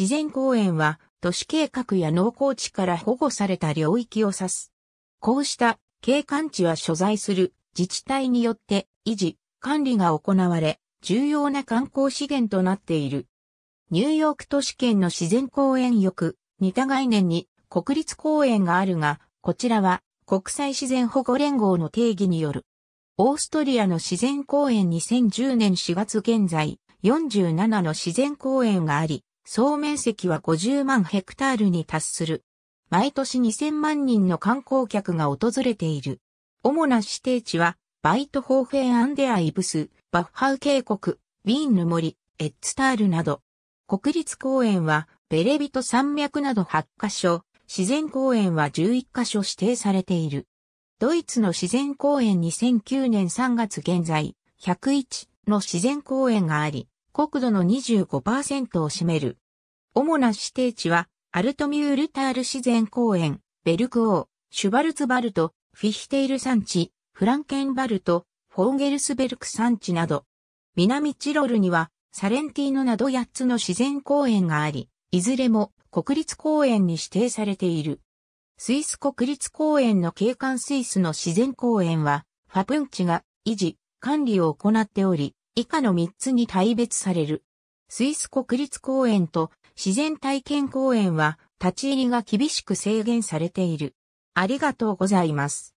自然公園は都市計画や農耕地から保護された領域を指す。こうした景観地は所在する自治体によって維持、管理が行われ、重要な観光資源となっている。ニューヨーク都市圏の自然公園浴、似た概念に国立公園があるが、こちらは国際自然保護連合の定義による。オーストリアの自然公園2010年4月現在、47の自然公園があり、総面積は50万ヘクタールに達する。毎年2000万人の観光客が訪れている。主な指定地は、バイトホーフェン・アンデア・イブス、バッハウ渓谷、ウィーンの森、エッツタールなど。国立公園は、ベレビト山脈など8カ所、自然公園は11カ所指定されている。ドイツの自然公園2009年3月現在、101の自然公園があり、国土の25%を占める主な指定地は、アルトミュールタール自然公園、ベルクオー、シュバルツバルト、フィヒテール山地、フランケンバルト、フォーゲルスベルク山地など、南チロルには、サレンティーノなど8つの自然公園があり、いずれも国立公園に指定されている。スイス国立公園の景観スイスの自然公園は、ファプンチが維持、管理を行っており、以下の3つに大別される。スイス国立公園と自然体験公園は立ち入りが厳しく制限されている。ありがとうございます。